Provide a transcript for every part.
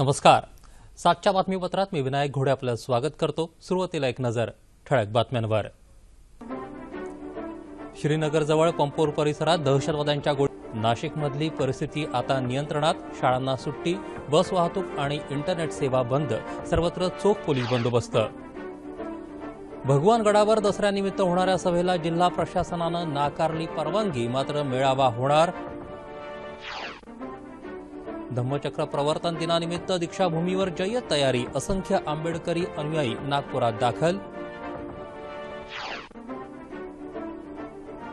नमस्कार सातच्या बातमीपत्रात मी विनायक घोडे आपलं स्वागत करतो सुरुवातीला एक नजर ठळक बातम्यांवर श्रीनगरजवळ पंपोर परिसरात दहशतवाद्यांच्या गोळी नाशिकमधली परिस्थिती आता नियंत्रणात शाळांना सुट्टी बस वाहतूक आणि इंटरनेट सेवा बंद सर्वत्र चोख पोलीस बंदोबस्त भगवानगडावर दसऱ्यानिमित्त होणाऱ्या सभेला जिल्हा प्रशासनानं नाकारली परवानगी मात्र मेळावा होणार धम्मचक्र प्रवर्तन दिनानिमित्त दीक्षाभूमीवर जय्यत तयारी असंख्य आंबेडकरी अनुयायी नागपुरात दाखल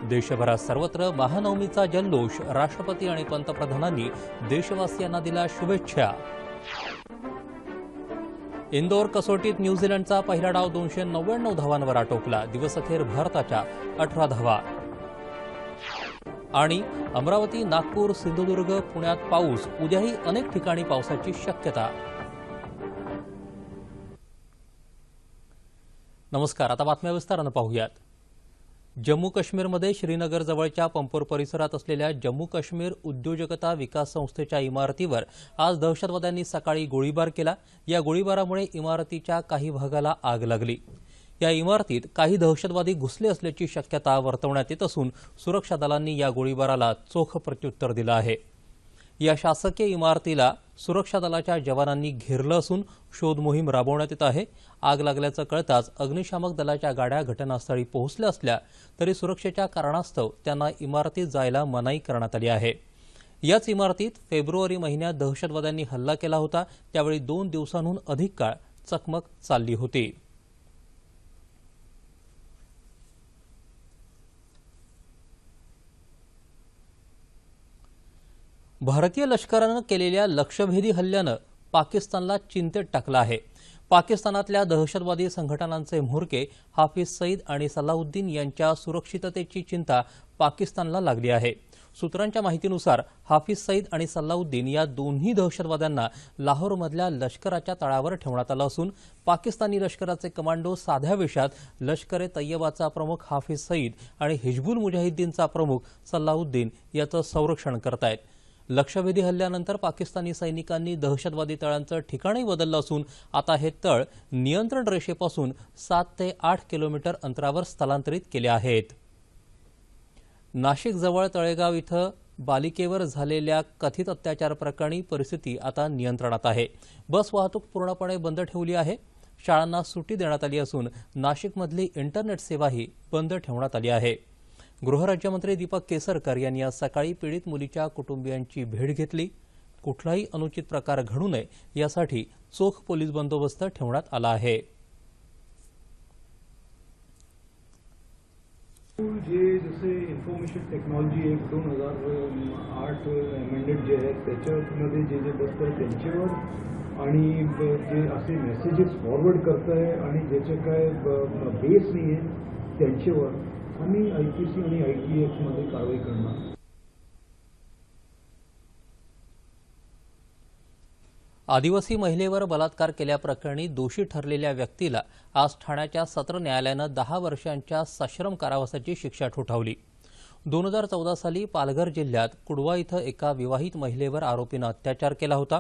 देशभरात सर्वत्र महानवमीचा जल्लोष राष्ट्रपती आणि पंतप्रधानांनी देशवासियांना दिल्या शुभेच्छा इंदोर कसोटीत न्यूझीलंडचा पहिला डाव दोनशे नव्याण्णव धावांवर आटोपला दिवसअखेर भारताच्या अठरा धावा आणि अमरावती नागपूर सिंधुदुर्ग पुण्यात पाऊस उद्याही अनेक ठिकाणी पावसाची शक्यता नमस्कार आता बातम्या विस्तारानं पाहूयात जम्मू काश्मीरमध्ये श्रीनगरजवळच्या पंपोर परिसरात असलेल्या जम्मू काश्मीर उद्योजकता विकास संस्थेच्या इमारतीवर आज दहशतवाद्यांनी सकाळी गोळीबार केला या गोळीबारामुळे इमारतीच्या काही भागाला आग लागली या इमारतीत काही दहशतवादी घुसले असल्याची शक्यता वर्तवण्यात येत असून सुरक्षा दलांनी या गोळीबाराला चोख प्रत्युत्तर दिलं आहे या शासकीय इमारतीला सुरक्षा दलाच्या जवानांनी घेरलं असून शोध मोहीम राबवण्यात येत आहे आग लागल्याचं कळताच अग्निशामक दलाच्या गाड्या घटनास्थळी पोहोचल्या असल्या तरी सुरक्षेच्या कारणास्तव त्यांना इमारतीत जायला मनाई करण्यात आली आहे याच इमारतीत फेब्रुवारी महिन्यात दहशतवाद्यांनी हल्ला केला होता त्यावेळी दोन दिवसांहून अधिक काळ चकमक चालली होती भारतीय लष्करानं केलेल्या लक्षभेदी हल्ल्यानं पाकिस्तानला चिंतेत टाकलं आहे पाकिस्तानातल्या दहशतवादी संघटनांचे म्होरके हाफिज सईद आणि सलाउद्दीन यांच्या सुरक्षिततेची चिंता पाकिस्तानला लागली आहे सूत्रांच्या माहितीनुसार हाफिज सईद आणि सल्लाउद्दीन या दोन्ही दहशतवाद्यांना लाहोरमधल्या लष्कराच्या तळावर ठेवण्यात आलं असून पाकिस्तानी लष्कराचे कमांडो साध्या वेशात लष्कर ए तय्यबाचा प्रमुख हाफिज सईद आणि हिजबुल मुजाहिद्दीनचा प्रमुख सल्लाउद्दीन याचं संरक्षण करतायत लक्षवेधी हल्ल्यानंतर पाकिस्तानी सैनिकांनी दहशतवादी तळांचं ठिकाणही बदललं असून आता हे तळ नियंत्रण रेषेपासून सात ते आठ किलोमीटर अंतरावर स्थलांतरित केले आहेत नाशिकजवळ तळेगाव इथं बालिकेवर झालेल्या कथित अत्याचार प्रकरणी परिस्थिती आता नियंत्रणात आहे बस वाहतूक पूर्णपणे बंद ठेवली आहे शाळांना सुट्टी देण्यात आली असून नाशिकमधली इंटरनेट सेवाही बंद ठेवण्यात आली आहे गृहराज्यमंत्री दीपक केसरकर यांनी आज सकाळी पीडित मुलीच्या कुटुंबियांची भेट घेतली कुठलाही अनुचित प्रकार घडू नये यासाठी चोख पोलीस बंदोबस्त ठेवण्यात आला आहे जे जसे इन्फॉर्मेशन टेक्नॉलॉजी एक दोन हजार आठ अमेंडेड जे आहेत त्याच्यामध्ये जे जे बसत आहे त्यांच्यावर आणि जे असे मेसेजेस फॉरवर्ड करत आहे आणि ज्याचे काय बेस नाही आहे त्यांच्यावर आम्ही आयसीसी आणि आयटीएफ मध्ये कारवाई करणार आदिवासी महिलेवर बलात्कार केल्याप्रकरणी दोषी ठरलेल्या व्यक्तीला आज ठाण्याच्या सत्र न्यायालयानं दहा वर्षांच्या सश्रम कारावासाची शिक्षा ठोठावली दोन हजार चौदा साली पालघर जिल्ह्यात कुडवा इथं एका विवाहित महिलेवर आरोपीनं अत्याचार केला होता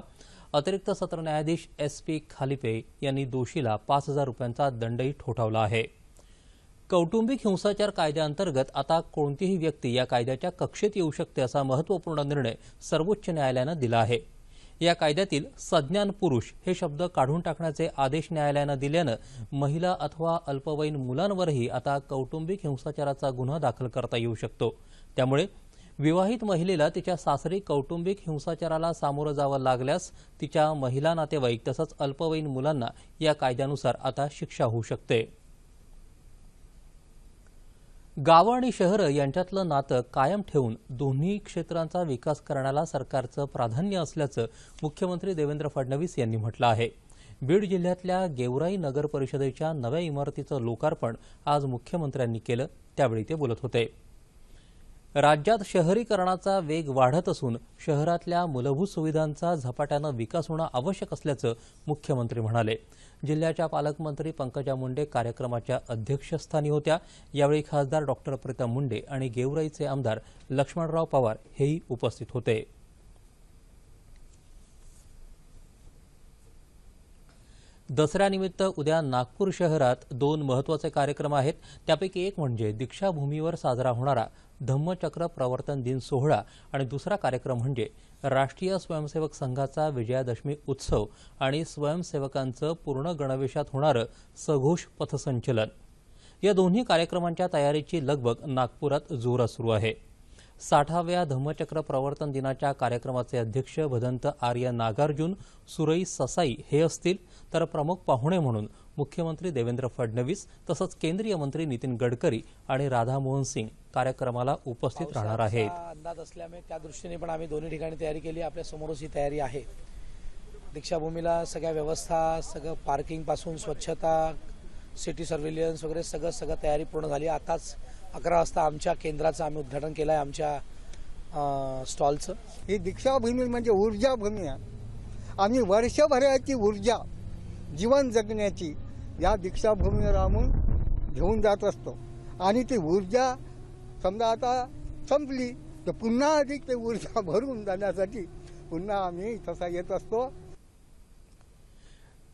अतिरिक्त सत्र न्यायाधीश एस पी खालिपे यांनी दोषीला पाच हजार रुपयांचा दंडही ठोठावला आहे कौटुंबिक हिंसाचार कायद्याअंतर्गत आता कोणतीही व्यक्ती या कायद्याच्या कक्षेत येऊ शकते असा महत्त्वपूर्ण निर्णय सर्वोच्च न्यायालयानं दिला आहे या कायद्यातील सज्ञान पुरुष हे शब्द काढून टाकण्याचे आदेश न्यायालयानं दिल्यानं महिला अथवा अल्पवयीन मुलांवरही आता कौटुंबिक हिंसाचाराचा गुन्हा दाखल करता येऊ शकतो त्यामुळे विवाहित महिलेला तिच्या सासरी कौटुंबिक हिंसाचाराला सामोरं जावं लागल्यास तिच्या महिला नातेवाईक तसंच अल्पवयीन मुलांना या कायद्यानुसार आता शिक्षा होऊ शकते गावं आणि शहरं यांच्यातलं नातं कायम ठेवून दोन्ही क्षेत्रांचा विकास करण्याला सरकारचं प्राधान्य असल्याचं मुख्यमंत्री देवेंद्र फडणवीस यांनी म्हटलं आहे बीड जिल्ह्यातल्या गेवराई नगर परिषदेच्या नव्या इमारतीचं लोकार्पण आज मुख्यमंत्र्यांनी केलं त्यावेळी ते बोलत होते राज्यात शहरीकरणाचा वेग वाढत असून शहरातल्या मूलभूत सुविधांचा झपाट्यानं विकास होणं आवश्यक असल्याचं मुख्यमंत्री म्हणाले जिल्ह्याच्या पालकमंत्री पंकजा मुंडे कार्यक्रमाच्या अध्यक्षस्थानी होत्या यावेळी खासदार डॉक्टर प्रीतम मुंडे आणि गेवराईचे आमदार लक्ष्मणराव पवार हेही उपस्थित होते दसऱ्यानिमित्त उद्या नागपूर शहरात दोन महत्त्वाचे कार्यक्रम आहेत त्यापैकी एक म्हणजे दीक्षाभूमीवर साजरा होणारा धम्मचक्र प्रवर्तन दिन सोहळा आणि दुसरा कार्यक्रम म्हणजे राष्ट्रीय स्वयंसेवक संघाचा विजयादशमी उत्सव आणि स्वयंसेवकांचं पूर्ण गणवेशात होणारं सघोष पथसंचलन या दोन्ही कार्यक्रमांच्या तयारीची लगबग नागपुरात जोरात सुरू आहे साठाव्या धम्मचक्र प्रवर्तन दिनाच्या कार्यक्रमाचे अध्यक्ष भदंत आर्य नागार्जुन सुरई ससाई हे असतील तर प्रमुख पाहुणे म्हणून मुख्यमंत्री देवेंद्र फडणवीस तसंच केंद्रीय मंत्री नितीन गडकरी आणि राधामोहन सिंग कार्यक्रमाला उपस्थित राहणार आहेत अंदाज असल्यामुळे त्या दृष्टीने पण आम्ही दोन्ही ठिकाणी तयारी केली आपल्या समोरच ही तयारी आहे दीक्षाभूमीला सगळ्या व्यवस्था सगळं पासून स्वच्छता सिटी सर्व्हिलियन्स वगैरे सगळं सगळं तयारी पूर्ण झाली आताच अकरा वाजता आमच्या केंद्राचं आम्ही उद्घाटन केलं आहे आमच्या स्टॉलचं ही दीक्षाभूमी म्हणजे ऊर्जाभूमी आहे आम्ही वर्षभराची ऊर्जा जीवन जगण्याची या दीक्षाभूमीवर आम्ही घेऊन जात असतो आणि ती ऊर्जा समजा आता संपली तर पुन्हा अधिक ते ऊर्जा भरून जाण्यासाठी पुन्हा आम्ही तसा येत असतो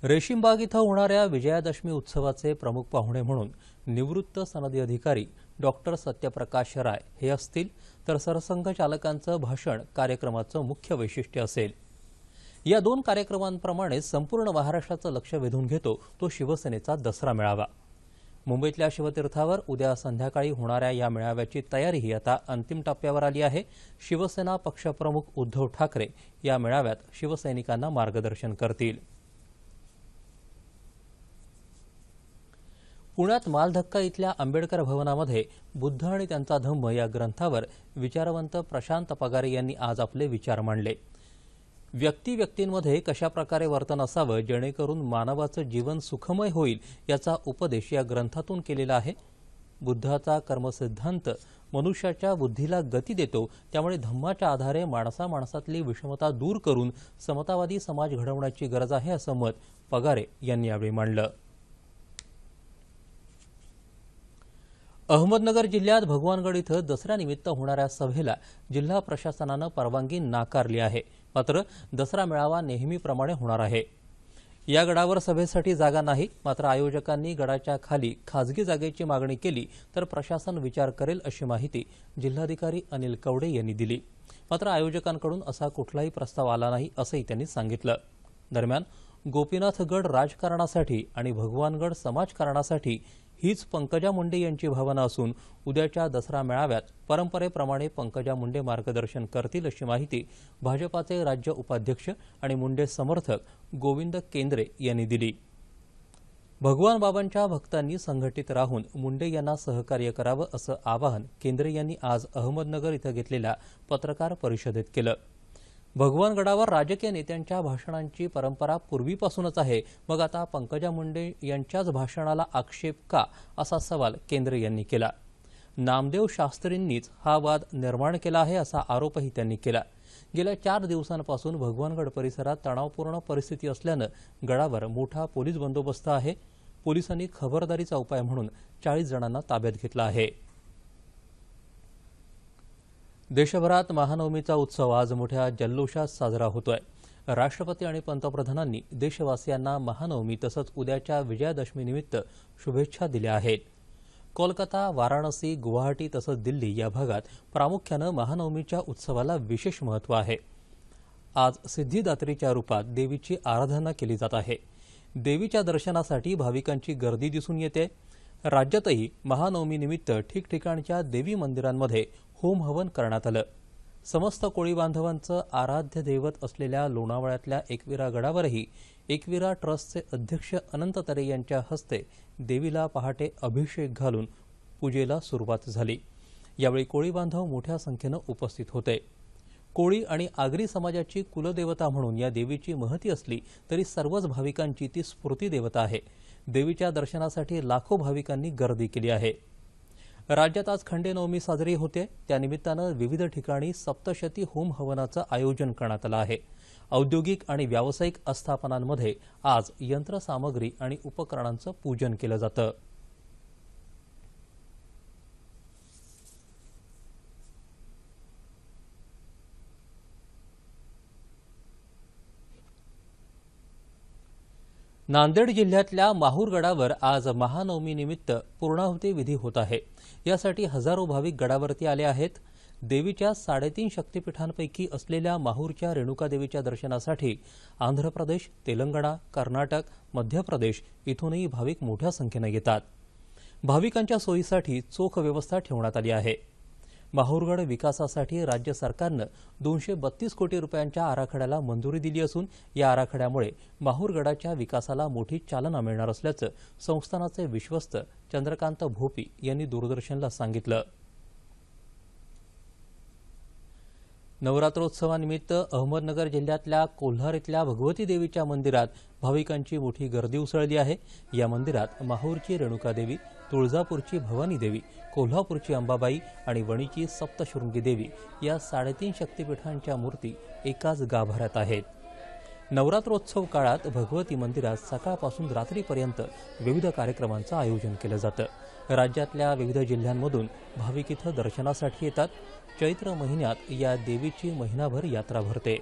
रेशीमबाग इथं होणाऱ्या विजयादशमी उत्सवाचे प्रमुख पाहुणे म्हणून निवृत्त सनदी अधिकारी डॉक्टर सत्यप्रकाश राय हे असतील तर सरसंघचालकांचं भाषण कार्यक्रमाचं मुख्य वैशिष्ट्य असेल या दोन कार्यक्रमांप्रमाणे संपूर्ण महाराष्ट्राचं लक्ष वेधून घेतो तो शिवसेनेचा दसरा मेळावा मुंबईतल्या शिवतीर्थावर उद्या संध्याकाळी होणाऱ्या या मेळाव्याची तयारीही आता अंतिम टप्प्यावर आली आहे शिवसेना पक्षप्रमुख उद्धव ठाकरे या मेळाव्यात शिवसैनिकांना मार्गदर्शन करतील पुण्यात मालधक्का इथल्या आंबेडकर भवनामध्ये बुद्ध आणि त्यांचा धम्म या ग्रंथावर विचारवंत प्रशांत पगारे यांनी आज आपले विचार मांडले व्यक्ती व्यक्तींमध्ये प्रकारे वर्तन असावं जेणेकरून मानवाचं जीवन सुखमय होईल याचा उपदेश या ग्रंथातून केलेला आहे बुद्धाचा कर्मसिद्धांत मनुष्याच्या बुद्धीला गती देतो त्यामुळे धम्माच्या आधारे माणसा माणसातली विषमता दूर करून समतावादी समाज घडवण्याची गरज आहे असं मत पगारे यांनी यावेळी मांडलं अहमदनगर जिल्ह्यात भगवानगड इथं दसऱ्यानिमित्त होणाऱ्या सभेला जिल्हा प्रशासनानं परवानगी नाकारली आहे मात्र दसरा मेळावा नेहमीप्रमाणे होणार आहे या गडावर सभेसाठी जागा नाही मात्र आयोजकांनी गडाच्या खाली खाजगी जागेची मागणी केली तर प्रशासन विचार करेल अशी माहिती जिल्हाधिकारी अनिल कवडे यांनी दिली मात्र आयोजकांकडून असा कुठलाही प्रस्ताव आला नाही असंही त्यांनी सांगितलं दरम्यान गोपीनाथगड राजकारणासाठी आणि भगवानगड समाजकारणासाठी हीच पंकजा मुंडे यांची भावना असून उद्याच्या दसरा मेळाव्यात परंपरेप्रमाणे पंकजा मुंडे मार्गदर्शन करतील अशी माहिती भाजपाचे राज्य उपाध्यक्ष आणि मुंडे समर्थक गोविंद केंद्रे यांनी दिली भगवान बाबांच्या भक्तांनी संघटित राहून मुंडे यांना सहकार्य करावं असं आवाहन केंद्रे यांनी आज अहमदनगर इथं घेतलेल्या पत्रकार परिषदेत केलं भगवानगडावर राजकीय नेत्यांच्या भाषणांची परंपरा पूर्वीपासूनच आहे मग आता पंकजा मुंडे यांच्याच भाषणाला आक्षेप का असा सवाल केंद्रे यांनी केला नामदेव शास्त्रींनीच हा वाद निर्माण केला आहे असा आरोपही त्यांनी केला गेल्या चार दिवसांपासून भगवानगड परिसरात तणावपूर्ण परिस्थिती असल्यानं गडावर मोठा पोलीस बंदोबस्त आहे पोलिसांनी खबरदारीचा उपाय म्हणून चाळीस जणांना ताब्यात घेतला आहे देशभरात महानवमीचा उत्सव आज मोठ्या जल्लोषात साजरा होतोय राष्ट्रपती आणि पंतप्रधानांनी देशवासियांना महानवमी तसंच उद्याच्या विजयादशमीनिमित्त शुभेच्छा दिल्या आहेत कोलकाता वाराणसी गुवाहाटी तसंच दिल्ली या भागात प्रामुख्यानं महानवमीच्या उत्सवाला विशेष महत्त्व आहे आज सिद्धिदात्रीच्या रूपात देवीची आराधना केली जात आहे देवीच्या दर्शनासाठी भाविकांची गर्दी दिसून येते राज्यातही महानवमीनिमित्त ठिकठिकाणच्या देवी मंदिरांमध्ये होम हवन करण्यात आलं समस्त कोळी बांधवांचं आराध्य दैवत असलेल्या लोणावळ्यातल्या एकविरा गडावरही एकविरा ट्रस्टचे अध्यक्ष अनंत तरे यांच्या हस्ते देवीला पहाटे अभिषेक घालून पूजेला सुरुवात झाली यावेळी कोळी बांधव मोठ्या संख्येनं उपस्थित होते कोळी आणि आगरी समाजाची कुलदेवता म्हणून या देवीची महती असली तरी सर्वच भाविकांची ती स्फूर्ती देवता आहे देवीच्या दर्शनासाठी लाखो भाविकांनी गर्दी केली आहे राज्यात आज खंडेनवमी साजरी होते त्यानिमित्तानं विविध ठिकाणी सप्तशती होम हवनाचं आयोजन करण्यात आलं आहे औद्योगिक आणि व्यावसायिक आस्थापनांमध्ये आज यंत्रसामग्री आणि उपकरणांचं पूजन केलं जातं नांदेड जिल्ह्यातल्या माहूर गडावर आज महानवमीनिमित्त पूर्णाहुती विधी होत आहे यासाठी हजारो भाविक गडावरती आले आहेत देवीच्या साडेतीन शक्तीपीठांपैकी असलेल्या माहूरच्या रेणुका देवीच्या दर्शनासाठी आंध्र प्रदेश तेलंगणा कर्नाटक मध्य प्रदेश इथूनही भाविक मोठ्या संख्येनं येतात भाविकांच्या सोयीसाठी चोख व्यवस्था ठेवण्यात आली आहे माहूरगड विकासासाठी राज्य सरकारनं दोनशे बत्तीस कोटी रुपयांच्या आराखड्याला मंजुरी दिली असून या आराखड्यामुळे माहूरगडाच्या विकासाला मोठी चालना मिळणार असल्याचं संस्थानाचे विश्वस्त चंद्रकांत भोपी यांनी दूरदर्शनला सांगितलं नवरात्रोत्सवानिमित्त अहमदनगर जिल्ह्यातल्या कोल्हार इथल्या भगवती देवीच्या मंदिरात भाविकांची मोठी गर्दी उसळली आहे या मंदिरात माहूरची रेणुका देवी तुळजापूरची भवानी देवी कोल्हापूरची अंबाबाई आणि वणीची सप्तशृंगी देवी या साडेतीन शक्तीपीठांच्या मूर्ती एकाच गाभाऱ्यात आहेत नवरात्रोत्सव काळात भगवती मंदिरात सकाळपासून रात्रीपर्यंत विविध कार्यक्रमांचं आयोजन केलं जातं राज्यातल्या विविध जिल्ह्यांमधून भाविक इथं दर्शनासाठी येतात चैत्र महिन्यात या देवीची महिनाभर यात्रा भरते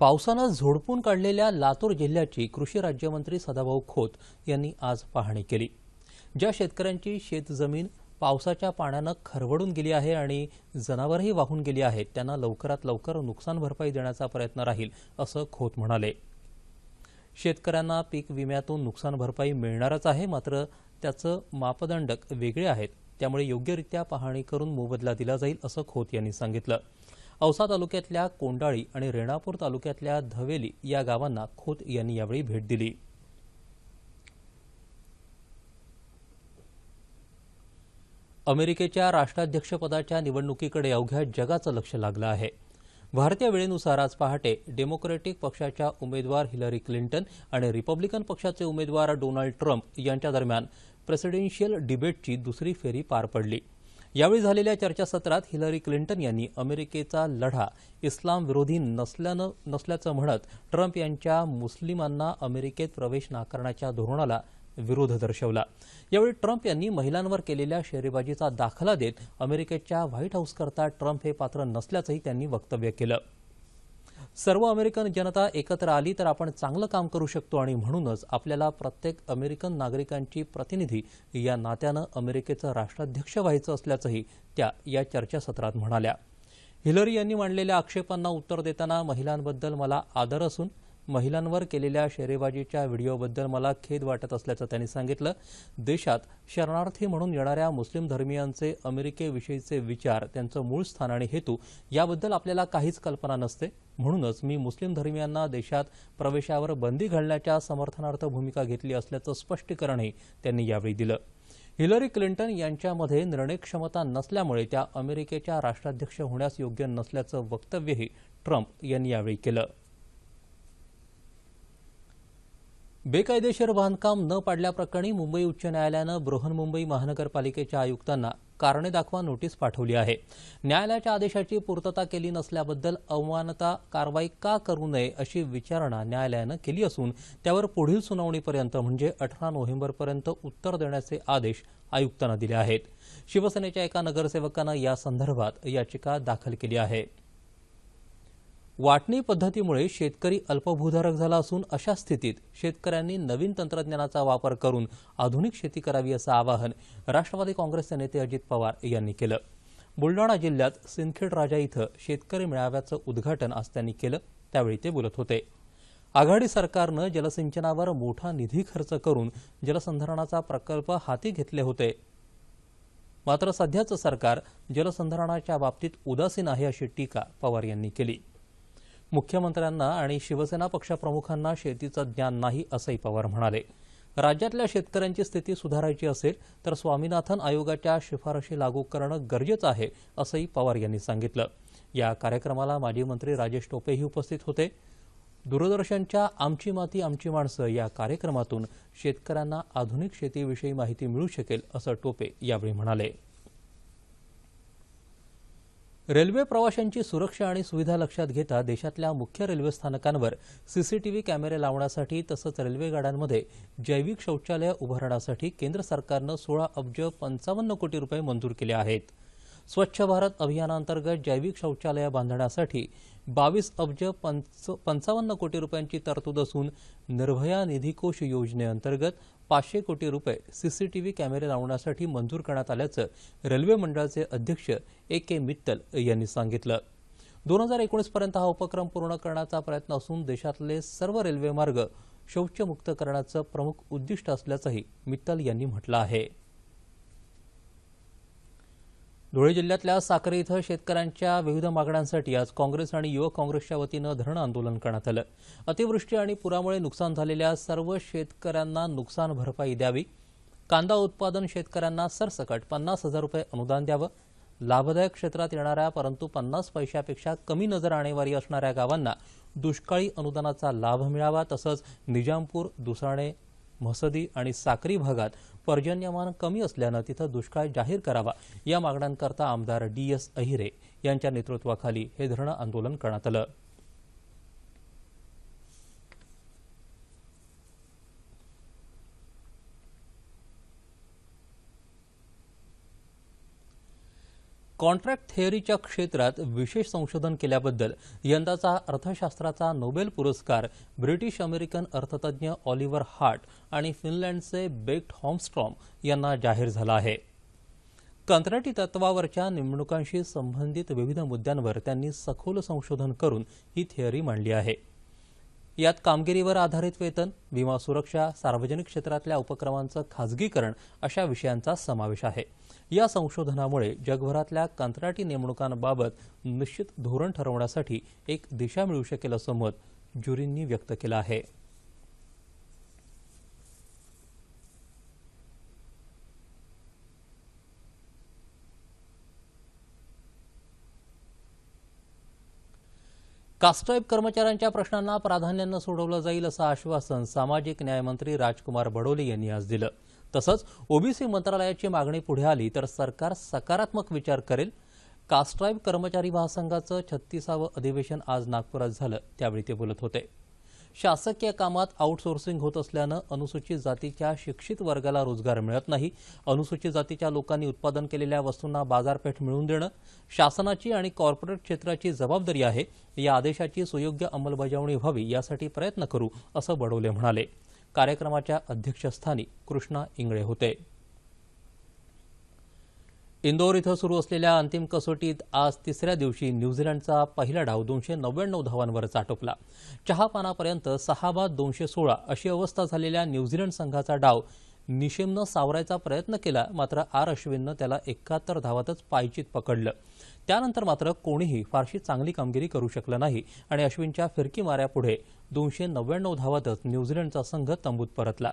पावसानं झोडपून काढलेल्या लातूर जिल्ह्याची कृषी राज्यमंत्री सदाभाऊ खोत यांनी आज पाहणी केली ज्या शेतकऱ्यांची शेतजमीन पावसाच्या पाण्यानं खरवडून गेली आहे आणि जनावरही वाहून गेली आहेत त्यांना लवकरात लवकर नुकसान भरपाई देण्याचा प्रयत्न राहील असं खोत म्हणाले शेतकऱ्यांना पीक विम्यातून नुकसान भरपाई मिळणारच आहे मात्र त्याचं मापदंडक वेगळे आहेत त्यामुळे योग्यरित्या पाहणी करून मोबदला दिला जाईल असं खोत यांनी सांगितलं औसा तालुक्यातल्या कोंडाळी आणि रेणापूर तालुक्यातल्या धवेली या गावांना खोत यांनी यावेळी भेट दिली अमेरिकेच्या राष्ट्राध्यक्षपदाच्या निवडणुकीकडे अवघ्या जगाचं लक्ष लागलं आहे भारतीय वेळेनुसार आज पहाटे डेमोक्रॅटिक पक्षाच्या उमेदवार हिलरी क्लिंटन आणि रिपब्लिकन पक्षाचे उमेदवार डोनाल्ड ट्रम्प यांच्या दरम्यान प्रेसिडेन्शियल डिबेटची दुसरी फेरी पार पडली यावेळी झालेल्या चर्चासत्रात हिलरी क्लिंटन यांनी अमेरिकेचा लढा इस्लाम विरोधी नसल्यानं नसल्याचं म्हणत ट्रम्प यांच्या मुस्लिमांना अमेरिकेत प्रवेश नाकारण्याच्या धोरणाला विरोध दर्शवला यावेळी ट्रम्प यांनी महिलांवर केलेल्या शेरेबाजीचा दाखला देत अमेरिकेच्या व्हाईट हाऊसकरता ट्रम्प हे पात्र नसल्याचंही त्यांनी वक्तव्य केलं सर्व अमेरिकन जनता एकत्र आली तर आपण चांगलं काम करू शकतो आणि म्हणूनच आपल्याला प्रत्येक अमेरिकन नागरिकांची प्रतिनिधी या नात्यानं अमेरिकेचं राष्ट्राध्यक्ष व्हायचं असल्याचंही त्या या चर्चासत्रात म्हणाल्या हिलरी यांनी मांडलेल्या आक्षेपांना उत्तर देताना महिलांबद्दल मला आदर असून महिलांवर केलेल्या शेरेबाजीच्या व्हिडिओबद्दल मला खेद वाटत असल्याचं त्यांनी सांगितलं देशात शरणार्थी म्हणून येणाऱ्या मुस्लिम धर्मियांचे अमेरिकेविषयीचे विचार त्यांचं मूळ स्थान आणि हेतू याबद्दल आपल्याला काहीच कल्पना नसते म्हणूनच मी मुस्लिम धर्मियांना देशात प्रवेशावर बंदी घालण्याच्या समर्थनार्थ भूमिका घेतली असल्याचं स्पष्टीकरणही त्यांनी यावेळी दिलं हिलरी क्लिंटन यांच्यामध्ये निर्णय क्षमता नसल्यामुळे त्या अमेरिकेच्या राष्ट्राध्यक्ष होण्यास योग्य नसल्याचं वक्तव्यही ट्रम्प यांनी यावेळी केलं बेकायदेशीर बांधकाम न पाडल्याप्रकरणी मुंबई उच्च न्यायालयानं बृहन्मुंबई महानगरपालिकेच्या आयुक्तांना कारणे दाखवा नोटीस पाठवली आहे न्यायालयाच्या आदेशाची पूर्तता केली नसल्याबद्दल अवमानता कारवाई का करू नये अशी विचारणा न्यायालयानं केली असून त्यावर पुढील सुनावणीपर्यंत म्हणजे अठरा नोव्हेंबरपर्यंत उत्तर देण्याचे आदेश आयुक्तांना दिले आहेत शिवसेनेच्या एका नगरसेवकानं यासंदर्भात याचिका दाखल केली आहे वाटणी पद्धतीमुळे शेतकरी अल्पभूधारक झाला असून अशा स्थितीत शेतकऱ्यांनी नवीन तंत्रज्ञानाचा वापर करून आधुनिक शेती करावी असं आवाहन राष्ट्रवादी काँग्रेसचे नेते अजित पवार यांनी केलं बुलडाणा जिल्ह्यात सिंदखेड राजा इथं शेतकरी मेळाव्याचं उद्घाटन आज त्यांनी केलं त्यावेळी ते बोलत होते आघाडी सरकारनं जलसिंचनावर मोठा निधी खर्च करून जलसंधारणाचा प्रकल्प हाती घेतले होते मात्र सध्याचं सरकार जलसंधारणाच्या बाबतीत उदासीन आहे अशी टीका पवार यांनी केली मुख्यमंत्र्यांना आणि शिवसेना पक्षप्रमुखांना शेतीचं ज्ञान नाही असंही पवार म्हणाले राज्यातल्या शेतकऱ्यांची स्थिती सुधारायची असेल तर स्वामीनाथन आयोगाच्या शिफारशी लागू करणं गरजेचं आहे असंही पवार यांनी सांगितलं या कार्यक्रमाला माजी मंत्री राजेश टोपेही उपस्थित होते दूरदर्शनच्या आमची माती आमची माणसं या कार्यक्रमातून शेतकऱ्यांना आधुनिक शेतीविषयी माहिती मिळू शकेल असं टोपे यावेळी म्हणाले रेल्वे प्रवाशांची सुरक्षा आणि सुविधा लक्षात घेता देशातल्या मुख्य रेल्वे स्थानकांवर सीसीटीव्ही कॅमेरे लावण्यासाठी तसंच रेल्वेगाड्यांमध्ये जैविक शौचालय उभारण्यासाठी केंद्र सरकारनं सोळा अब्ज पंचावन्न कोटी रुपये मंजूर केले आहेत स्वच्छ भारत अभियानांतर्गत जैविक शौचालय बांधण्यासाठी बावीस अब्ज पंच पंचावन्न कोटी रुपयांची तरतूद असून निर्भया निधी कोष योजनेअंतर्गत पाचशे कोटी रुपये सीसीटीव्ही कॅमेरे लावण्यासाठी मंजूर करण्यात आल्याचं रेल्वे मंडळाचे अध्यक्ष ए के मित्तल यांनी सांगितलं दोन हजार एकोणीसपर्यंत हा उपक्रम पूर्ण करण्याचा प्रयत्न असून देशातले सर्व रेल्वे मार्ग शौचमुक्त करण्याचं प्रमुख उद्दिष्ट असल्याचंही मित्तल यांनी म्हटलं आहे धुळे जिल्ह्यातल्या साखरे इथं शेतकऱ्यांच्या विविध मागण्यांसाठी आज काँग्रेस आणि युवक काँग्रेसच्या वतीनं धरणं आंदोलन करण्यात आलं अतिवृष्टी आणि पुरामुळे नुकसान झालेल्या सर्व शेतकऱ्यांना नुकसान भरपाई द्यावी कांदा उत्पादन शेतकऱ्यांना सरसकट पन्नास हजार रुपये अनुदान द्यावं लाभदायक क्षेत्रात येणाऱ्या परंतु पन्नास पैशापेक्षा कमी नजर आणेवारी असणाऱ्या गावांना दुष्काळी अनुदानाचा लाभ मिळावा तसंच निजामपूर दुसाणे मसदी आणि साक्री भागात पर्जन्यमान कमी असल्यानं तिथं दुष्काळ जाहीर करावा या मागण्यांकरता आमदार डी एस अहिरे यांच्या नेतृत्वाखाली हे धरणं आंदोलन करण्यात आलं कॉन्ट्रॅक्ट थेअरीच्या क्षेत्रात विशेष संशोधन केल्याबद्दल यंदाचा अर्थशास्त्राचा नोबेल पुरस्कार ब्रिटिश अमेरिकन अर्थतज्ञ ऑलिव्हर हार्ट आणि फिनलँडचे बेक्ट हॉमस्ट्रॉम यांना जाहीर झाला आहे कंत्राटी तत्वावरच्या निवडणुकांशी संबंधित विविध मुद्द्यांवर त्यांनी सखोल संशोधन करून ही थेअरी मांडली आहे यात कामगिरीवर आधारित वेतन विमा सुरक्षा सार्वजनिक क्षेत्रातल्या उपक्रमांचं खाजगीकरण अशा विषयांचा समावेश आहे या संशोधनामुळे जगभरातल्या कंत्राटी नेमणुकांबाबत निश्चित धोरण ठरवण्यासाठी एक दिशा मिळू शकेल असं मत ज्युरींनी व्यक्त केलं आहे कास्ट्राईब कर्मचाऱ्यांच्या प्रश्नांना प्राधान्यानं सोडवलं जाईल असं आश्वासन सामाजिक न्यायमंत्री राजकुमार बडोले यांनी आज दिलं तसंच ओबीसी मंत्रालयाची मागणी पुढे आली तर सरकार सकारात्मक विचार करेल कास्ट्राईब कर्मचारी महासंघाचं छत्तीसावं अधिवेशन आज नागपुरात झालं त्यावेळी ते बोलत होते शासकीय कामात आउटसोर्सिंग होत असल्यानं अनुसूचित जातीच्या शिक्षित वर्गाला रोजगार मिळत नाही अनुसूचित जातीच्या लोकांनी उत्पादन केलेल्या वस्तूंना बाजारपेठ मिळवून देणं शासनाची आणि कॉर्पोरेट क्षेत्राची जबाबदारी आहे या आदेशाची सुयोग्य अंमलबजावणी व्हावी यासाठी प्रयत्न करू असं बडोले म्हणाले कार्यक्रमाच्या अध्यक्षस्थानी कृष्णा इंगळे होते इंदौर इथं सुरू असलेल्या अंतिम कसोटीत आज तिसऱ्या दिवशी न्यूझीलंडचा पहिला डाव दोनशे नव्याण्णव धावांवरच आटोपला चहापानापर्यंत सहा बाद दोनशे सोळा अशी अवस्था झालेल्या न्यूझीलंड संघाचा डाव निशेमनं सावरायचा प्रयत्न केला मात्र आर अश्विननं त्याला एकाहत्तर धावातच पायचीत पकडलं त्यानंतर मात्र कोणीही फारशी चांगली कामगिरी करू शकलं नाही आणि अश्विनच्या फिरकी माऱ्यापुढे दोनशे नव्याण्णव धावातच न्यूझीलंडचा संघ तंबूत परतला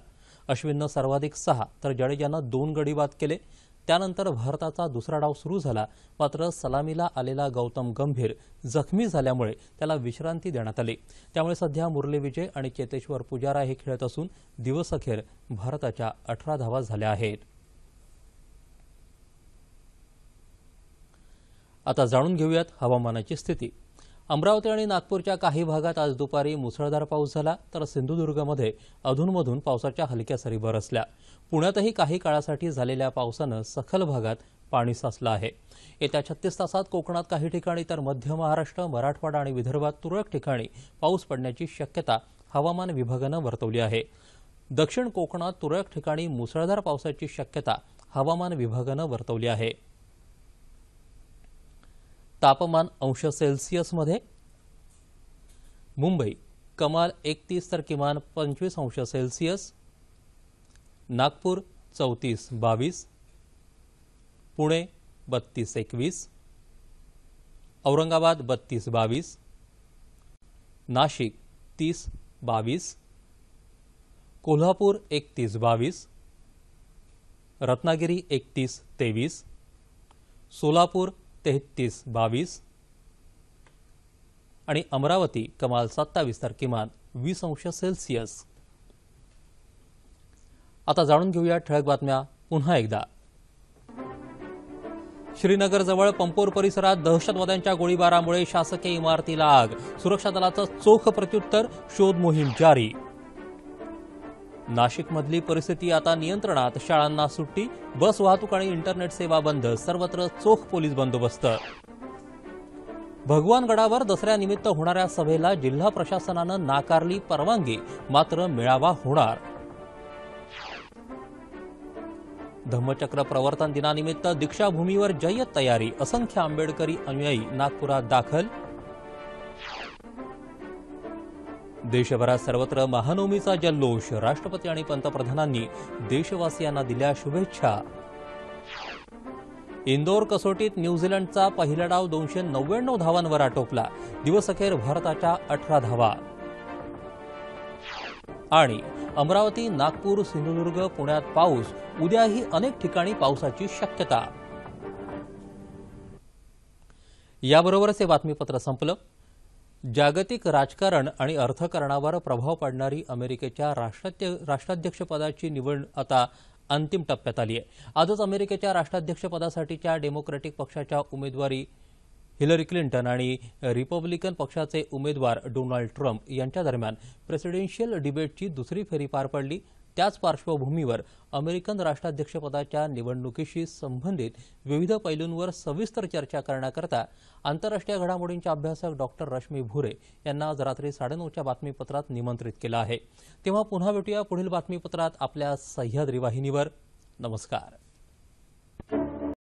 अश्विननं सर्वाधिक सहा तर जडेजानं दोन गडी बाद केले त्यानंतर भारताचा दुसरा डाव सुरू झाला मात्र सलामीला आलेला गौतम गंभीर जखमी झाल्यामुळे त्याला विश्रांती देण्यात आली त्यामुळे सध्या मुरली विजय आणि चेतेश्वर पुजारा हे खेळत असून अखेर भारताच्या अठरा धावा झाल्या आहेत आता जाणून घेऊयात हवामानाची स्थिती अमरावती आणि नागपूरच्या काही भागात आज दुपारी मुसळधार पाऊस झाला तर सिंधुदुर्गमध्ये अधूनमधून पावसाच्या हलक्या सरी बरसल्या पुण्यातही काही काळासाठी झालेल्या पावसानं सखल भागात पाणी साचलं आहे येत्या छत्तीस तासात कोकणात काही ठिकाणी तर मध्य महाराष्ट्र मराठवाडा आणि विदर्भात तुरळक ठिकाणी पाऊस पडण्याची शक्यता हवामान विभागानं वर्तवली आहे दक्षिण कोकणात तुरळक ठिकाणी मुसळधार पावसाची शक्यता हवामान विभागानं वर्तवली आहे तापमान अंश मध्य मुंबई कमाल एकतीस तो किमान पंचवीस अंश सेल्सियस नागपुर चौतीस बावीस पुणे बत्तीस एकवीस औरंगाबाद बत्तीस बावीस नाशिक तीस बावीस कोलहापुर एकतीस बावीस रत्नागिरी एकतीस तेवीस सोलापुर तेहतीस बावीस आणि अमरावती कमाल सत्तावीस तर किमान वीस अंश सेल्सिअस आता जाणून घेऊया ठळक बातम्या पुन्हा एकदा श्रीनगरजवळ पंपोर परिसरात दहशतवाद्यांच्या गोळीबारामुळे शासकीय इमारतीला आग सुरक्षा दलाचं चोख प्रत्युत्तर शोध मोहीम जारी नाशिकमधली परिस्थिती आता नियंत्रणात शाळांना सुट्टी बस वाहतूक आणि इंटरनेट सेवा बंद सर्वत्र चोख पोलीस बंदोबस्त भगवानगडावर दसऱ्यानिमित्त होणाऱ्या सभेला जिल्हा प्रशासनानं नाकारली परवानगी मात्र मेळावा होणार धम्मचक्र प्रवर्तन दिनानिमित्त दीक्षाभूमीवर जय्यत तयारी असंख्य आंबेडकरी अनुयायी नागपुरात दाखल देशभरात सर्वत्र महानवमीचा जल्लोष राष्ट्रपती आणि पंतप्रधानांनी देशवासियांना दिल्या शुभेच्छा इंदोर कसोटीत न्यूझीलंडचा पहिला डाव दोनशे नव्याण्णव धावांवर आटोपला दिवसअखेर भारताच्या अठरा धावा आणि अमरावती नागपूर सिंधुदुर्ग पुण्यात पाऊस उद्याही अनेक ठिकाणी पावसाची शक्यता याबरोबरच हे बातमीपत्र संपलं जागतिक राजकारण आणि अर्थकारणावर प्रभाव पाडणारी अमेरिकेच्या राष्ट्राध्यक्षपदाची निवड आता अंतिम टप्प्यात आली आहे आजच अमेरिकेच्या राष्ट्राध्यक्षपदासाठीच्या डेमोक्रॅटिक पक्षाच्या उमेदवारी हिलरी क्लिंटन आणि रिपब्लिकन पक्षाचे उमेदवार डोनाल्ड ट्रम्प यांच्या दरम्यान प्रेसिडेन्शियल डिबेटची दुसरी फेरी पार पडली त्याच पार्श्वभूमीवर अमेरिकन राष्ट्राध्यक्षपदाच्या निवडणुकीशी संबंधित विविध पैलूंवर सविस्तर चर्चा करण्याकरता आंतरराष्ट्रीय घडामोडींच्या अभ्यासक डॉक्टर रश्मी भुरे यांना आज रात्री साडेनऊच्या बातमीपत्रात निमंत्रित केलं आहे तेव्हा पुन्हा भेटूया पुढील बातमीपत्रात आपल्या सह्याद्री वाहिनीवर नमस्कार